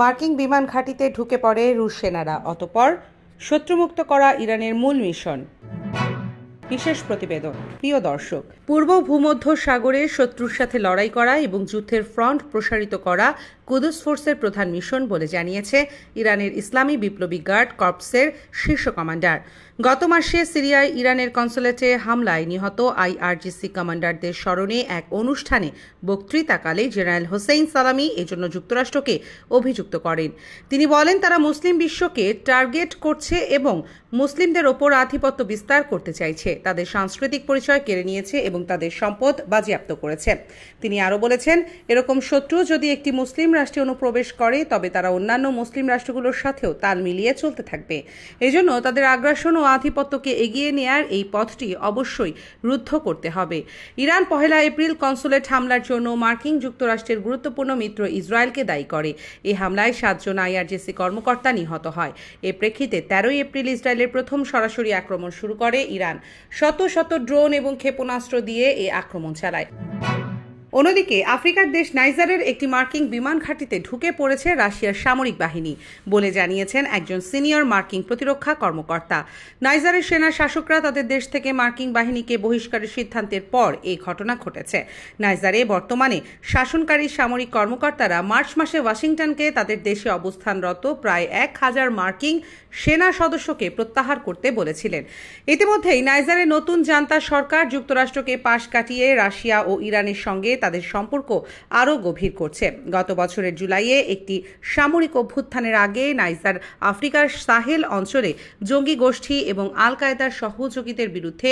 মার্কিন বিমান ঘাঁটিতে ঢুকে পড়ে রুশ সেনারা অতপর শত্রুমুক্ত করা ইরানের মূল মিশন বিশেষ প্রতিবেদন প্রিয় দর্শক পূর্ব ভূমধ্য সাগরে শত্রুর সাথে লড়াই করা এবং যুদ্ধের ফ্রন্ট প্রসারিত করা কুদুস ফোর্সের প্রধান মিশন বলে জানিয়েছে ইরানের ইসলামী বিপ্লবী গার্ড কর্পসের শীর্ষ কমান্ডার গত মাসে সিরিয়ায় ইরানের কনসুলেটে হামলায় নিহত আইআরজিসি কমান্ডারদের স্মরণে এক অনুষ্ঠানে বক্তৃতাকালে জেনারেল হোসেইন সালামি এজন্য যুক্তরাষ্ট্রকে অভিযুক্ত করেন তিনি বলেন তারা মুসলিম বিশ্বকে টার্গেট করছে এবং মুসলিমদের ওপর আধিপত্য বিস্তার করতে চাইছে তাদের সাংস্কৃতিক পরিচয় কেড়ে নিয়েছে এবং তাদের সম্পদ বাজেয়াপ্ত করেছে তিনি আরও বলেছেন এরকম শত্রু যদি একটি মুসলিম রাষ্ট্রে অনুপ্রবেশ করে তবে তারা অন্যান্য মুসলিম রাষ্ট্রগুলোর সাথেও তাল মিলিয়ে চলতে থাকবে এজন্য তাদের আগ্রাসন ও আধিপত্যকে এগিয়ে নেয়ার এই পথটি অবশ্যই রুদ্ধ করতে হবে ইরান পহেলা এপ্রিল কনসুলেট হামলার জন্য মার্কিন যুক্তরাষ্ট্রের গুরুত্বপূর্ণ মিত্র ইসরায়েলকে দায়ী করে এই হামলায় সাতজন আইআরজিসি কর্মকর্তা নিহত হয় এ প্রেক্ষিতে তেরোই এপ্রিল ইসরায়েলের প্রথম সরাসরি আক্রমণ শুরু করে ইরান শত শত ড্রোন এবং ক্ষেপণাস্ত্র দিয়ে এই আক্রমণ চালায় অন্যদিকে আফ্রিকার দেশ নাইজারের একটি মার্কিং বিমান ঘাঁটিতে ঢুকে পড়েছে রাশিয়ার সামরিক বাহিনী বলে জানিয়েছেন একজন সিনিয়র মার্কিং প্রতিরক্ষা কর্মকর্তা নাইজারের সেনা শাসকরা তাদের দেশ থেকে মার্কিং বাহিনীকে বহিষ্কারের সিদ্ধান্তের পর এই ঘটনা ঘটেছে নাইজারে বর্তমানে শাসনকারী সামরিক কর্মকর্তারা মার্চ মাসে ওয়াশিংটনকে তাদের দেশে অবস্থানরত প্রায় এক হাজার মার্কিং সেনা সদস্যকে প্রত্যাহার করতে বলেছিলেন ইতিমধ্যেই নাইজারের নতুন জান্তা সরকার যুক্তরাষ্ট্রকে পাশ কাটিয়ে রাশিয়া ও ইরানের সঙ্গে তাদের সম্পর্ক আরও গভীর করছে গত বছরের জুলাইয়ে একটি সামরিক অভ্যুত্থানের আগে নাইজার আফ্রিকার সাহেল অঞ্চলে জঙ্গি গোষ্ঠী এবং আল কায়দার সহযোগীদের বিরুদ্ধে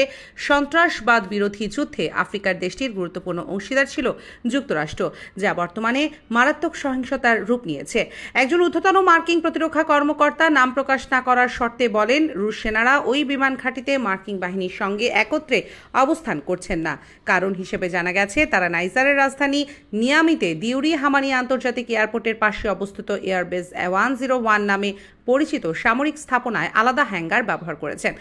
সন্ত্রাসবাদ বিরোধী যুদ্ধে আফ্রিকার দেশটির গুরুত্বপূর্ণ অংশীদার ছিল যুক্তরাষ্ট্র যা বর্তমানে মারাত্মক সহিংসতার রূপ নিয়েছে একজন উদ্ধতন মার্কিন প্রতিরক্ষা কর্মকর্তা নাম প্রকাশ না করার শর্তে বলেন রুশ সেনারা ওই বিমান ঘাঁটিতে মার্কিন বাহিনীর সঙ্গে একত্রে অবস্থান করছেন না কারণ হিসেবে জানা গেছে তারা নাইজার কাতারের রাজধানী নিয়ামিতে দিউরি হামানি আন্তর্জাতিক এয়ারপোর্টের পাশে অবস্থিত এয়ারবেস ওয়ান জিরো ওয়ান নামে পরিচিত সামরিক স্থাপনায় আলাদা হ্যাঙ্গার ব্যবহার করেছেন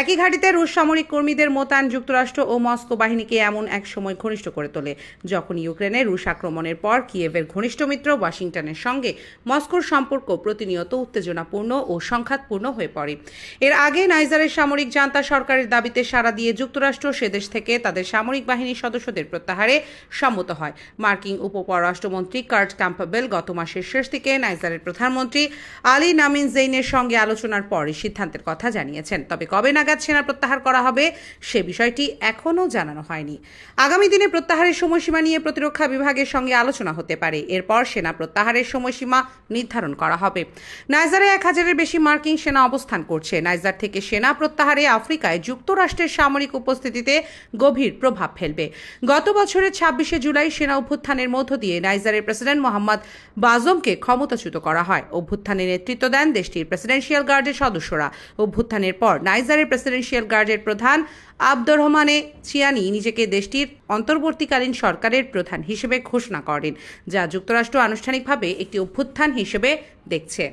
একই ঘাটিতে রুশ সামরিক কর্মীদের মোতায়েন যুক্তরাষ্ট্র ও মস্কো বাহিনীকে এমন এক সময় ঘনিষ্ঠ করে তোলে যখন ইউক্রেনে রুশ আক্রমণের পর কিয়েভের ঘনিষ্ঠ মিত্র ওয়াশিংটনের সঙ্গে মস্কোর সম্পর্ক প্রতিনিয়ত উত্তেজনাপূর্ণ ও সংঘাতপূর্ণ হয়ে পড়ে এর আগে নাইজারের সামরিক জান্তা সরকারের দাবিতে সাড়া দিয়ে যুক্তরাষ্ট্র সেদেশ থেকে তাদের সামরিক বাহিনীর সদস্যদের প্রত্যাহারে সম্মত হয় মার্কিন উপপররাষ্ট্রমন্ত্রী কার্ট ক্যাম্পাবেল গত মাসের শেষ থেকে নাইজারের প্রধানমন্ত্রী আলী নামিন জেইনের সঙ্গে আলোচনার পরই সিদ্ধান্তের কথা জানিয়েছেন তবে কবে নাগাদ সেনা প্রত্যাহার করা হবে সে বিষয়টি এখনও জানানো হয়নি আগামী দিনে প্রত্যাহারের সময়সীমা নিয়ে প্রতিরক্ষা বিভাগের সঙ্গে আলোচনা হতে পারে এরপর সেনা প্রত্যাহারের সময়সীমা নির্ধারণ করা হবে নাইজারে এক হাজারের বেশি মার্কিন সেনা অবস্থান করছে নাইজার থেকে সেনা প্রত্যাহারে আফ্রিকায় যুক্তরাষ্ট্রের সামরিক উপস্থিতিতে গভীর প্রভাব ফেলবে গত বছরের ছাব্বিশে জুলাই সেনা অভ্যুত্থানের মধ্য দিয়ে নাইজারের প্রেসিডেন্ট মোহাম্মদ বাজমকে ক্ষমতাচ্যুত করা হয় অভ্যুত্থানে নেতৃত্ব দেন দেশটির প্রেসিডেন্সিয়াল গার্ডের সদস্যরা অভ্যুত্থানের পর নাইজারের প্রেসিডেন্সিয়াল গার্ডের প্রধান আব্দুর রহমানে চিয়ানি নিজেকে দেশটির অন্তর্বর্তীকালীন সরকারের প্রধান হিসেবে ঘোষণা করেন যা যুক্তরাষ্ট্র আনুষ্ঠানিকভাবে একটি অভ্যুত্থান হিসেবে দেখছে